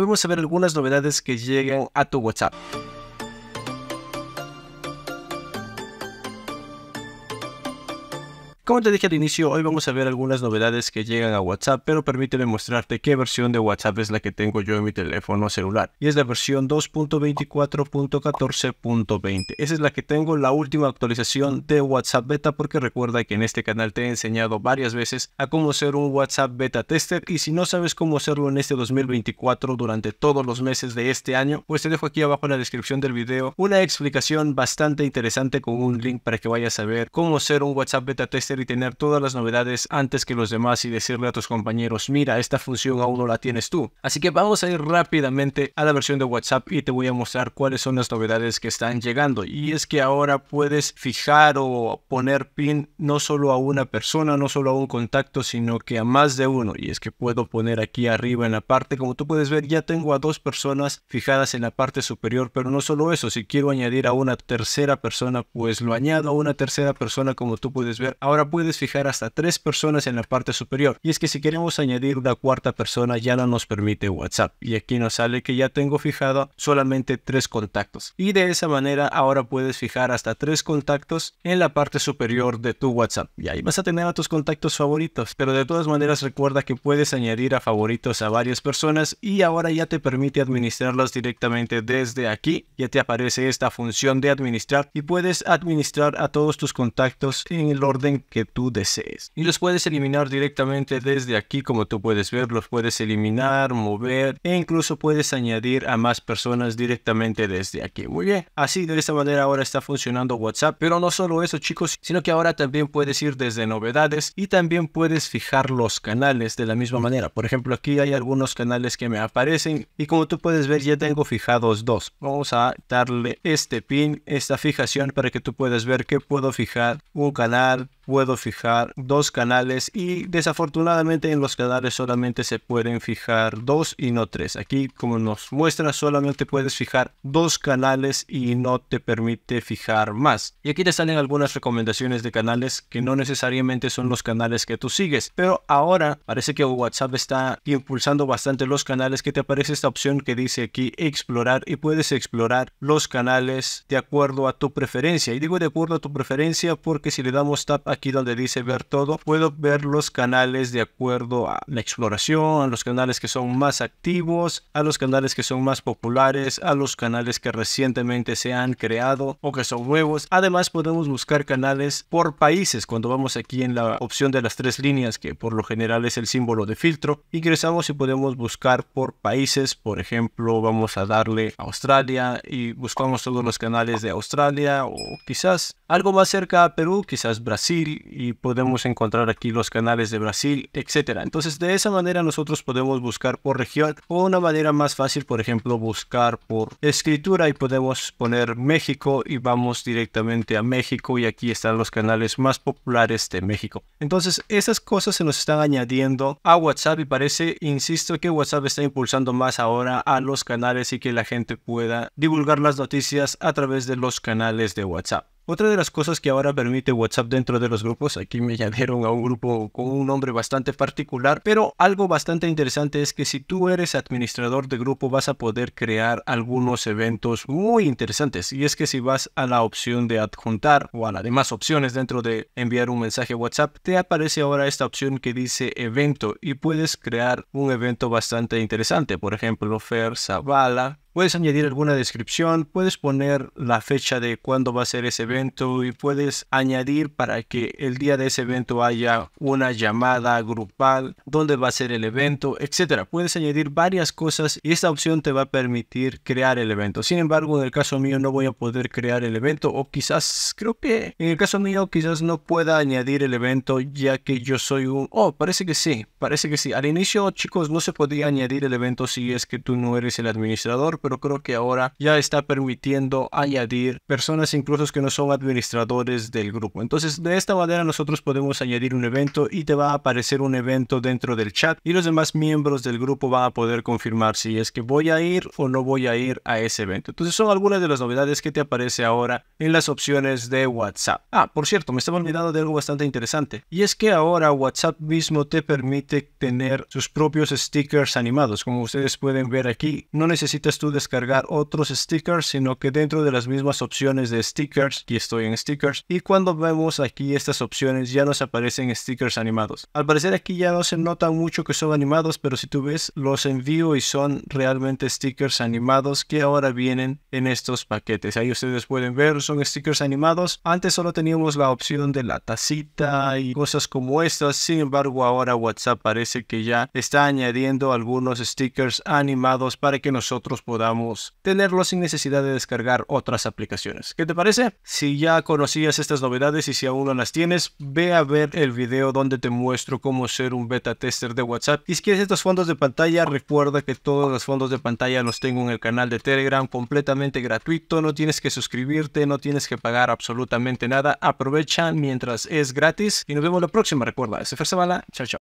vamos a ver algunas novedades que llegan a tu WhatsApp. Como te dije al inicio, hoy vamos a ver algunas novedades que llegan a WhatsApp, pero permíteme mostrarte qué versión de WhatsApp es la que tengo yo en mi teléfono celular. Y es la versión 2.24.14.20. Esa es la que tengo, la última actualización de WhatsApp Beta, porque recuerda que en este canal te he enseñado varias veces a cómo ser un WhatsApp Beta Tester. Y si no sabes cómo hacerlo en este 2024 durante todos los meses de este año, pues te dejo aquí abajo en la descripción del video una explicación bastante interesante con un link para que vayas a ver cómo ser un WhatsApp Beta Tester y tener todas las novedades antes que los demás y decirle a tus compañeros, mira, esta función aún no la tienes tú. Así que vamos a ir rápidamente a la versión de WhatsApp y te voy a mostrar cuáles son las novedades que están llegando. Y es que ahora puedes fijar o poner pin no solo a una persona, no solo a un contacto, sino que a más de uno. Y es que puedo poner aquí arriba en la parte, como tú puedes ver, ya tengo a dos personas fijadas en la parte superior, pero no solo eso, si quiero añadir a una tercera persona, pues lo añado a una tercera persona, como tú puedes ver. Ahora puedes fijar hasta tres personas en la parte superior. Y es que si queremos añadir la cuarta persona ya no nos permite WhatsApp. Y aquí nos sale que ya tengo fijado solamente tres contactos. Y de esa manera ahora puedes fijar hasta tres contactos en la parte superior de tu WhatsApp. Y ahí vas a tener a tus contactos favoritos. Pero de todas maneras recuerda que puedes añadir a favoritos a varias personas y ahora ya te permite administrarlos directamente desde aquí. Ya te aparece esta función de administrar y puedes administrar a todos tus contactos en el orden que tú desees. Y los puedes eliminar directamente desde aquí, como tú puedes ver, los puedes eliminar, mover e incluso puedes añadir a más personas directamente desde aquí. Muy bien, así de esta manera ahora está funcionando WhatsApp, pero no solo eso chicos, sino que ahora también puedes ir desde novedades y también puedes fijar los canales de la misma manera. Por ejemplo, aquí hay algunos canales que me aparecen y como tú puedes ver ya tengo fijados dos. Vamos a darle este pin, esta fijación para que tú puedas ver que puedo fijar un canal puedo fijar dos canales y desafortunadamente en los canales solamente se pueden fijar dos y no tres. Aquí como nos muestra solamente puedes fijar dos canales y no te permite fijar más. Y aquí te salen algunas recomendaciones de canales que no necesariamente son los canales que tú sigues. Pero ahora parece que WhatsApp está impulsando bastante los canales que te aparece esta opción que dice aquí explorar y puedes explorar los canales de acuerdo a tu preferencia. Y digo de acuerdo a tu preferencia porque si le damos tap aquí donde dice ver todo, puedo ver los canales de acuerdo a la exploración, a los canales que son más activos, a los canales que son más populares, a los canales que recientemente se han creado o que son nuevos. Además podemos buscar canales por países cuando vamos aquí en la opción de las tres líneas que por lo general es el símbolo de filtro. Ingresamos y podemos buscar por países, por ejemplo vamos a darle a Australia y buscamos todos los canales de Australia o quizás algo más cerca a Perú, quizás Brasil y podemos encontrar aquí los canales de Brasil, etcétera. Entonces de esa manera nosotros podemos buscar por región o una manera más fácil, por ejemplo, buscar por escritura y podemos poner México y vamos directamente a México y aquí están los canales más populares de México. Entonces esas cosas se nos están añadiendo a WhatsApp y parece, insisto, que WhatsApp está impulsando más ahora a los canales y que la gente pueda divulgar las noticias a través de los canales de WhatsApp. Otra de las cosas que ahora permite WhatsApp dentro de los grupos, aquí me añadieron a un grupo con un nombre bastante particular, pero algo bastante interesante es que si tú eres administrador de grupo vas a poder crear algunos eventos muy interesantes. Y es que si vas a la opción de adjuntar o a las demás opciones dentro de enviar un mensaje WhatsApp, te aparece ahora esta opción que dice evento y puedes crear un evento bastante interesante. Por ejemplo, Fer Zavala Puedes añadir alguna descripción, puedes poner la fecha de cuándo va a ser ese evento y puedes añadir para que el día de ese evento haya una llamada grupal, dónde va a ser el evento, etcétera. Puedes añadir varias cosas y esta opción te va a permitir crear el evento. Sin embargo, en el caso mío no voy a poder crear el evento o quizás creo que en el caso mío quizás no pueda añadir el evento ya que yo soy un... Oh, parece que sí, parece que sí. Al inicio, chicos, no se podía añadir el evento si es que tú no eres el administrador, pero creo que ahora ya está permitiendo añadir personas incluso que no son administradores del grupo. Entonces, de esta manera nosotros podemos añadir un evento y te va a aparecer un evento dentro del chat y los demás miembros del grupo van a poder confirmar si es que voy a ir o no voy a ir a ese evento. Entonces, son algunas de las novedades que te aparece ahora en las opciones de WhatsApp. Ah, por cierto, me estaba olvidando de algo bastante interesante y es que ahora WhatsApp mismo te permite tener sus propios stickers animados. Como ustedes pueden ver aquí, no necesitas tú descargar otros stickers, sino que dentro de las mismas opciones de stickers, aquí estoy en stickers, y cuando vemos aquí estas opciones ya nos aparecen stickers animados. Al parecer aquí ya no se nota mucho que son animados, pero si tú ves los envío y son realmente stickers animados que ahora vienen en estos paquetes. Ahí ustedes pueden ver, son stickers animados. Antes solo teníamos la opción de la tacita y cosas como estas, sin embargo ahora WhatsApp parece que ya está añadiendo algunos stickers animados para que nosotros podamos tenerlo sin necesidad de descargar otras aplicaciones. ¿Qué te parece? Si ya conocías estas novedades y si aún no las tienes, ve a ver el video donde te muestro cómo ser un beta tester de WhatsApp. Y si quieres estos fondos de pantalla, recuerda que todos los fondos de pantalla los tengo en el canal de Telegram completamente gratuito. No tienes que suscribirte, no tienes que pagar absolutamente nada. Aprovecha mientras es gratis y nos vemos la próxima. Recuerda, ¡se fue Chao, chao.